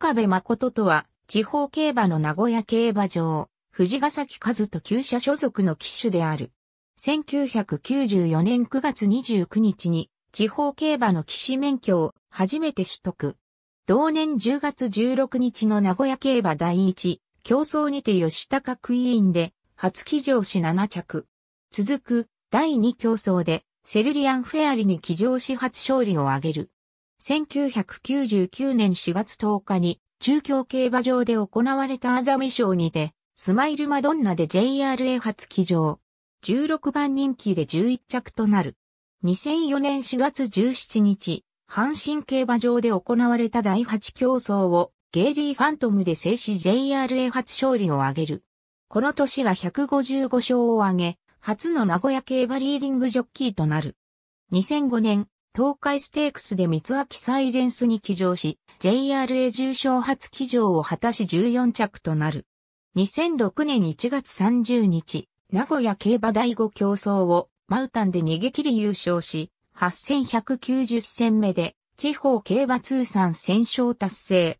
岡部誠とは、地方競馬の名古屋競馬場、藤ヶ崎和と旧社所属の騎手である。1994年9月29日に、地方競馬の騎士免許を初めて取得。同年10月16日の名古屋競馬第一、競争にて吉高クイーンで、初騎乗し7着。続く、第2競争で、セルリアンフェアリに騎乗し初勝利を挙げる。1999年4月10日に中京競馬場で行われたアザミ賞にて、スマイルマドンナで JRA 初騎乗。16番人気で11着となる。2004年4月17日、阪神競馬場で行われた第8競争をゲイリー・ファントムで制し JRA 初勝利を挙げる。この年は155勝を挙げ、初の名古屋競馬リーディングジョッキーとなる。2005年、東海ステークスで三秋サイレンスに騎乗し、JRA 重賞初騎乗を果たし14着となる。2006年1月30日、名古屋競馬第5競争をマウタンで逃げ切り優勝し、8190戦目で地方競馬通算戦勝達成。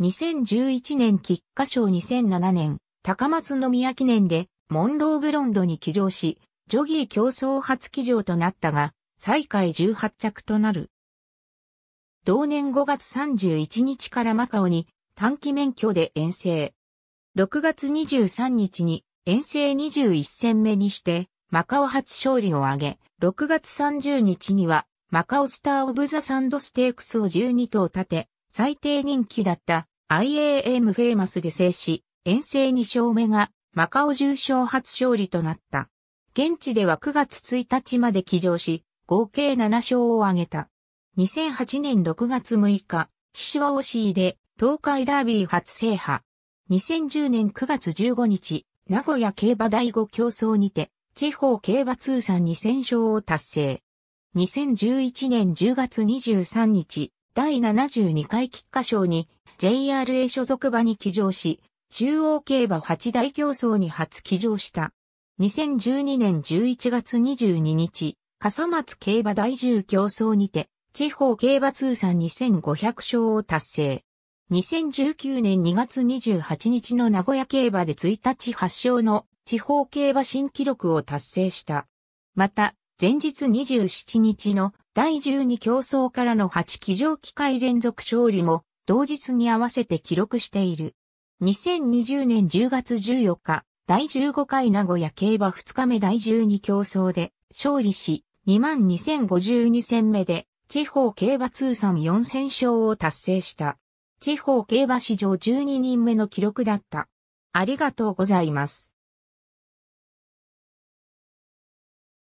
2011年菊花賞2007年、高松宮記念でモンローブロンドに騎乗し、ジョギー競争初騎乗となったが、最下位18着となる。同年5月31日からマカオに短期免許で遠征。6月23日に遠征21戦目にしてマカオ初勝利を挙げ、6月30日にはマカオスター・オブ・ザ・サンドステークスを12頭立て、最低人気だった IAM フェーマスで制し、遠征2勝目がマカオ重賞初勝利となった。現地では9月1日まで起乗し、合計7勝を挙げた。2008年6月6日、岸和押しで東海ダービー初制覇。2010年9月15日、名古屋競馬第5競争にて、地方競馬通算2000勝を達成。2011年10月23日、第72回菊花賞に JRA 所属馬に騎乗し、中央競馬8大競争に初騎乗した。2012年11月22日、笠松競馬第10競争にて、地方競馬通算2500勝を達成。2019年2月28日の名古屋競馬で1日発勝の地方競馬新記録を達成した。また、前日27日の第12競争からの8騎乗機会連続勝利も同日に合わせて記録している。2020年10月14日、第15回名古屋競馬2日目第12競争で勝利し、22,052戦目で、地方競馬通算4戦勝を達成した。地方競馬史上12人目の記録だった。ありがとうございます。